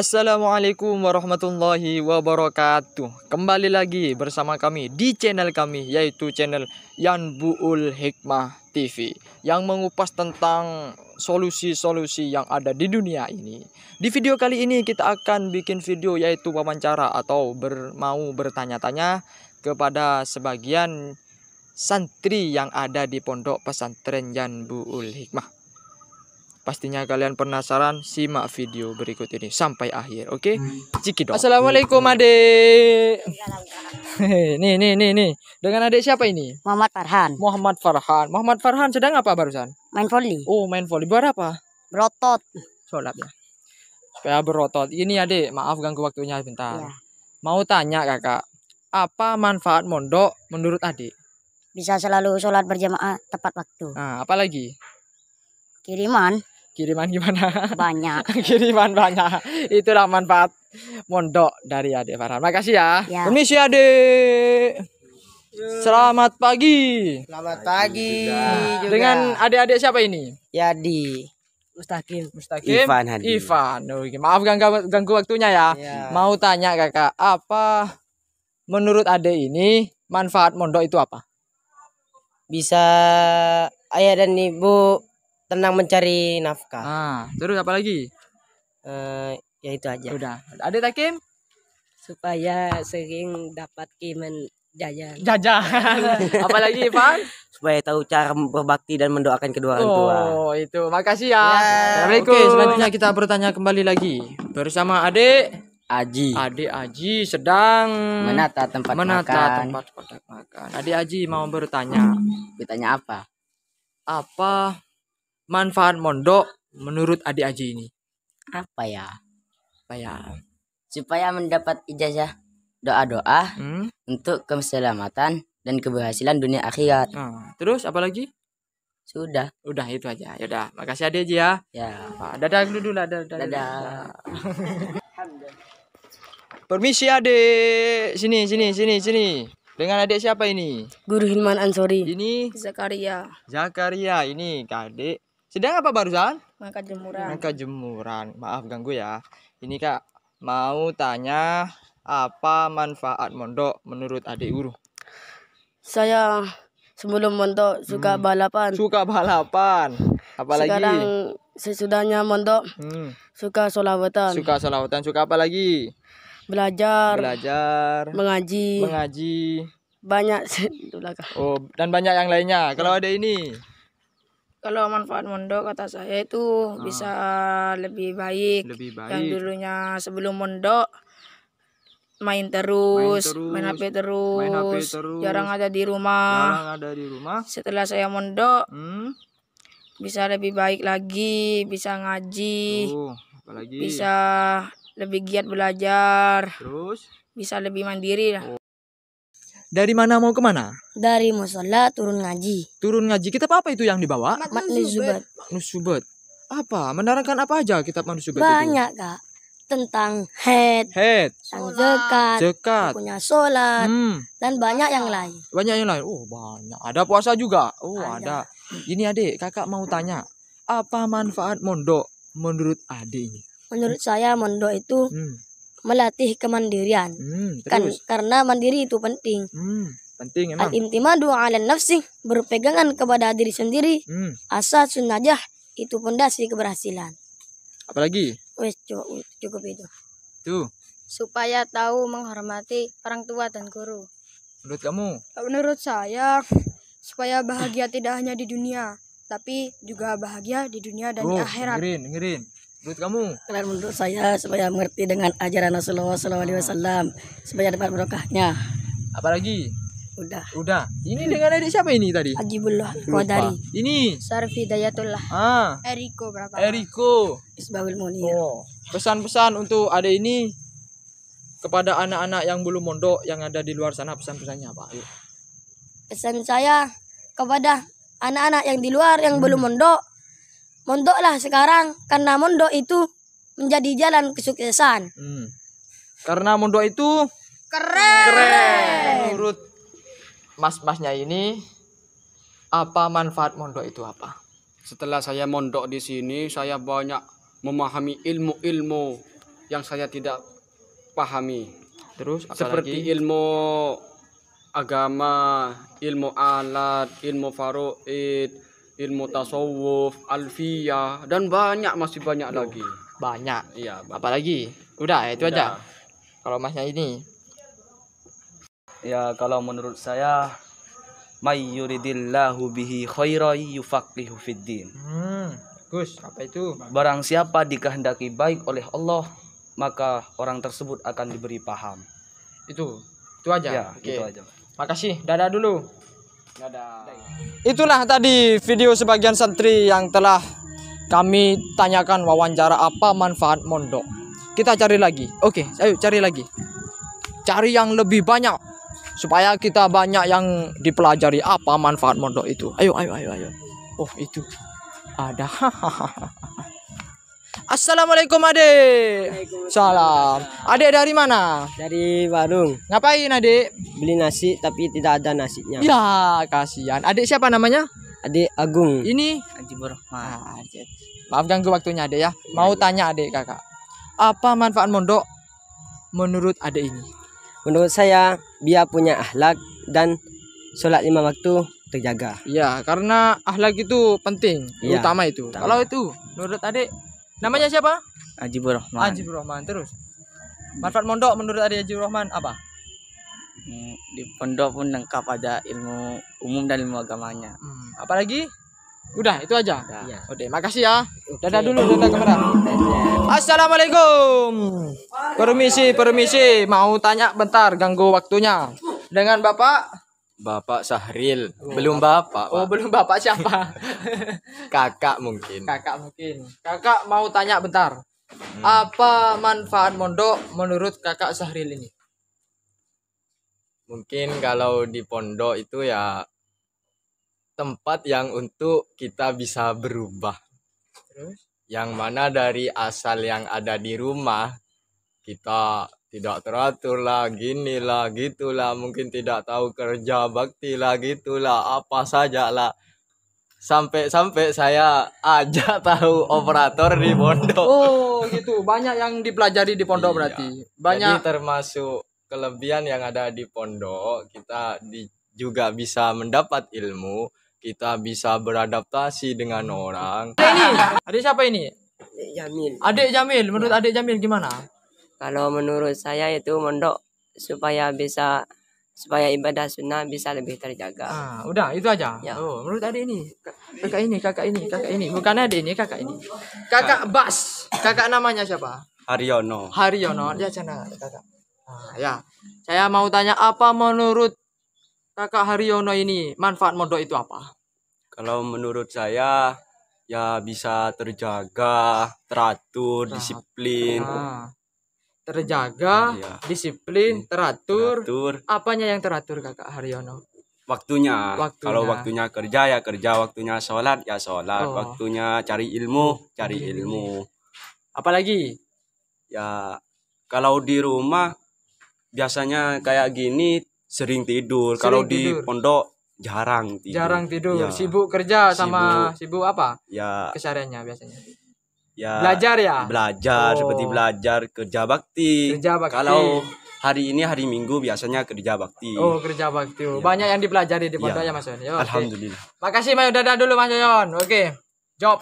Assalamualaikum warahmatullahi wabarakatuh Kembali lagi bersama kami di channel kami Yaitu channel Buul Hikmah TV Yang mengupas tentang solusi-solusi yang ada di dunia ini Di video kali ini kita akan bikin video yaitu wawancara Atau ber, mau bertanya-tanya kepada sebagian santri yang ada di pondok pesantren Buul Hikmah Pastinya kalian penasaran, simak video berikut ini sampai akhir. Oke, okay? Hmm. cikidot. Assalamualaikum iya, adik. Iya, iya. nih nih nih nih. Dengan adik siapa ini? Muhammad Farhan. Muhammad Farhan. Muhammad Farhan sedang apa barusan? Main volley. Oh, main volley. Buat apa? Berotot. Solatnya. ya. Supaya berotot. Ini adik, maaf ganggu waktunya sebentar. Ya. Mau tanya kakak, apa manfaat mondok menurut adik? Bisa selalu sholat berjamaah tepat waktu. Nah, apa lagi? Kiriman kiriman gimana? Banyak. kiriman banyak. Itulah manfaat mondok dari adik Farhan. Makasih ya. ya. Permisi adik. Selamat pagi. Selamat pagi. Juga. Dengan adik-adik siapa ini? Yadi. Mustaqim. Mustaqim. Ivan Hadi. Ivan. Oke, oh, iya. maaf ganggu, ganggu waktunya ya. ya. Mau tanya kakak, apa menurut ade ini manfaat mondok itu apa? Bisa ayah dan ibu tentang mencari nafkah. Ah, terus apa lagi? Uh, ya itu aja. Udah. Ada takim? Supaya sering dapat kimen jajan. Jajan. Apalagi Pak? Supaya tahu cara berbakti dan mendoakan kedua orang tua. Oh, itu. Makasih ya. ya. Assalamualaikum. Oke, selanjutnya kita bertanya kembali lagi bersama Adik Aji. Adik Aji sedang menata tempat menata makan. tempat, tempat makan. Adik Aji mau bertanya. Bertanya apa? Apa manfaat mondok menurut adik aja ini? Apa ya? Apa ya? Supaya mendapat ijazah doa-doa hmm? untuk keselamatan dan keberhasilan dunia akhirat. Hmm. terus apa lagi? Sudah. Udah itu aja. Ya udah, makasih Adik aja ya. Ya. Dadah dulu dulu, dadah. Dadah. dadah. Permisi Adik. Sini, sini, sini, sini. Dengan adik siapa ini? Guru Hilman Ansori. Ini Zakaria. Zakaria ini adik sedang apa barusan? Maka jemuran. Maka jemuran. Maaf ganggu ya. Ini Kak mau tanya apa manfaat mondok menurut adik Uru? Saya sebelum mondok suka hmm. balapan. Suka balapan. Apalagi? Sekarang sesudahnya mondok hmm. suka solawatan. Suka solawatan. Suka apa lagi? Belajar. Belajar. Mengaji. Mengaji. Banyak. Oh dan banyak yang lainnya. Kalau ya. ada ini kalau manfaat mondok kata saya itu ah. bisa lebih baik. lebih baik yang dulunya sebelum mondok main terus, main, terus, HP terus, main terus, jarang ada di rumah. Jarang ada di rumah. Setelah saya mondok, hmm? bisa lebih baik lagi, bisa ngaji, oh, bisa lebih giat belajar, terus bisa lebih mandiri lah. Oh. Dari mana mau kemana? Dari musola turun ngaji. Turun ngaji. kita apa itu yang dibawa? Matnus Subat. Subat. Apa? Menerangkan apa aja kitab manusubat Subat Banyak, itu? Kak. Tentang head, head, tentang zekat, zekat, punya sholat, hmm. dan banyak yang lain. Banyak yang lain. Oh, banyak. Ada puasa juga. Oh, ada. ada. Ini adik, kakak mau tanya, apa manfaat mondok menurut adik ini? Menurut saya mondok itu hmm melatih kemandirian. Hmm, Kan karena mandiri itu penting. Hmm, penting emang. Al-intimadu 'ala nafsi, berpegangan kepada diri sendiri. Hmm. Asas najah itu pondasi keberhasilan. Apalagi? Wes cukup, cukup itu. Tuh. Supaya tahu menghormati orang tua dan guru. Menurut kamu? Menurut saya supaya bahagia tidak hanya di dunia, tapi juga bahagia di dunia dan oh, di akhirat. Dengerin, dengerin menurut kamu? Kalian menurut saya supaya mengerti dengan ajaran Rasulullah Wasallam supaya dapat berkahnya. Apalagi? Udah. Udah. Ini dengan adik siapa ini tadi? Ajibullah Kodari. Ini. Sarfi Dayatullah. Ah. Eriko berapa? Eriko. Isbabul Munir. Oh. Pesan-pesan untuk adik ini kepada anak-anak yang belum mondok yang ada di luar sana pesan-pesannya apa? Ayo. Pesan saya kepada anak-anak yang di luar yang hmm. belum mondok mondoklah sekarang karena mondok itu menjadi jalan kesuksesan. Hmm. Karena mondok itu keren. keren. Menurut mas-masnya ini apa manfaat mondok itu apa? Setelah saya mondok di sini, saya banyak memahami ilmu-ilmu yang saya tidak pahami. Terus seperti lagi? ilmu agama, ilmu alat, ilmu faroid, ilmu tasawuf, alfiyah dan banyak masih banyak Duh, lagi. Banyak. Iya. Banyak. Apalagi? Udah, itu Udah. aja. Kalau masnya ini. Ya, kalau menurut saya may yuridillahu bihi khairan yufaqihu fid Hmm. Gus, apa itu? Barang siapa dikehendaki baik oleh Allah, maka orang tersebut akan diberi paham. Itu, itu aja. Ya, okay. itu aja. Makasih, dadah dulu. Itulah tadi video sebagian santri yang telah kami tanyakan wawancara apa manfaat mondok. Kita cari lagi. Oke, ayo cari lagi. Cari yang lebih banyak supaya kita banyak yang dipelajari apa manfaat mondok itu. Ayo, ayo, ayo, ayo. Oh, itu ada. Assalamualaikum Ade. Salam. Ade dari mana? Dari Warung. Ngapain Ade? Beli nasi tapi tidak ada nasinya. Ya kasihan. Ade siapa namanya? Ade Agung. Ini Ajibur Rahman. Ah, Maaf ganggu waktunya Ade ya. Mau ya, tanya Ade kakak. Apa manfaat mondok menurut Ade ini? Menurut saya dia punya akhlak dan sholat lima waktu terjaga. Iya, karena akhlak itu penting, ya, utama itu. Utama. Kalau itu menurut Adik namanya siapa Ajibur Rahman Ajibur Rahman terus manfaat mondok menurut Adi Ajibur Rahman apa hmm, di pondok pun lengkap ada ilmu umum dan ilmu agamanya hmm. apalagi udah itu aja ya. oke makasih ya dadah dulu dadah kamera assalamualaikum permisi permisi mau tanya bentar ganggu waktunya dengan bapak Bapak Sahril. Oh, belum Bapak. Oh, belum Bapak siapa? kakak mungkin. Kakak mungkin. Kakak mau tanya bentar. Hmm. Apa manfaat mondok menurut Kakak Sahril ini? Mungkin kalau di pondok itu ya tempat yang untuk kita bisa berubah. Terus? Yang mana dari asal yang ada di rumah kita tidak teratur lah, gini lah, gitulah, mungkin tidak tahu kerja bakti lah, gitulah, apa saja lah. Sampai-sampai saya aja tahu operator di pondok. Oh, gitu. Banyak yang dipelajari di pondok iya. berarti. Banyak Jadi termasuk kelebihan yang ada di pondok, kita di, juga bisa mendapat ilmu, kita bisa beradaptasi dengan orang. Ini, adik siapa ini? Adik Jamil. Adik Jamil, menurut ya. Adik Jamil gimana? Kalau menurut saya itu mondok supaya bisa supaya ibadah sunnah bisa lebih terjaga. Ah, udah itu aja. Ya. Oh, menurut adik ini, kakak ini, kakak ini, kakak ini, bukan adik ini, kakak ini. Kakak Bas. Kakak namanya siapa? Haryono. Haryono, ya cina kakak. Ah, ya. Saya mau tanya apa menurut kakak Haryono ini manfaat mondok itu apa? Kalau menurut saya ya bisa terjaga, teratur, nah. disiplin. Ah terjaga, oh, iya. disiplin, hmm. teratur. teratur. Apanya yang teratur Kakak Haryono? Waktunya. waktunya. Kalau waktunya kerja ya kerja, waktunya sholat ya sholat, oh. waktunya cari ilmu cari Gini. ilmu. Apalagi? Ya kalau di rumah biasanya kayak gini sering tidur. Sering kalau di pondok jarang tidur. Jarang tidur, ya. sibuk kerja sama sibuk, sibuk apa? Ya kesariannya biasanya ya belajar ya belajar oh. seperti belajar kerja bakti kerja bakti kalau hari ini hari minggu biasanya kerja bakti oh kerja bakti Ya. banyak yang dipelajari di pondok ya. mas Yon Yo, ya, alhamdulillah okay. makasih mas dadah dulu mas Yon oke okay. job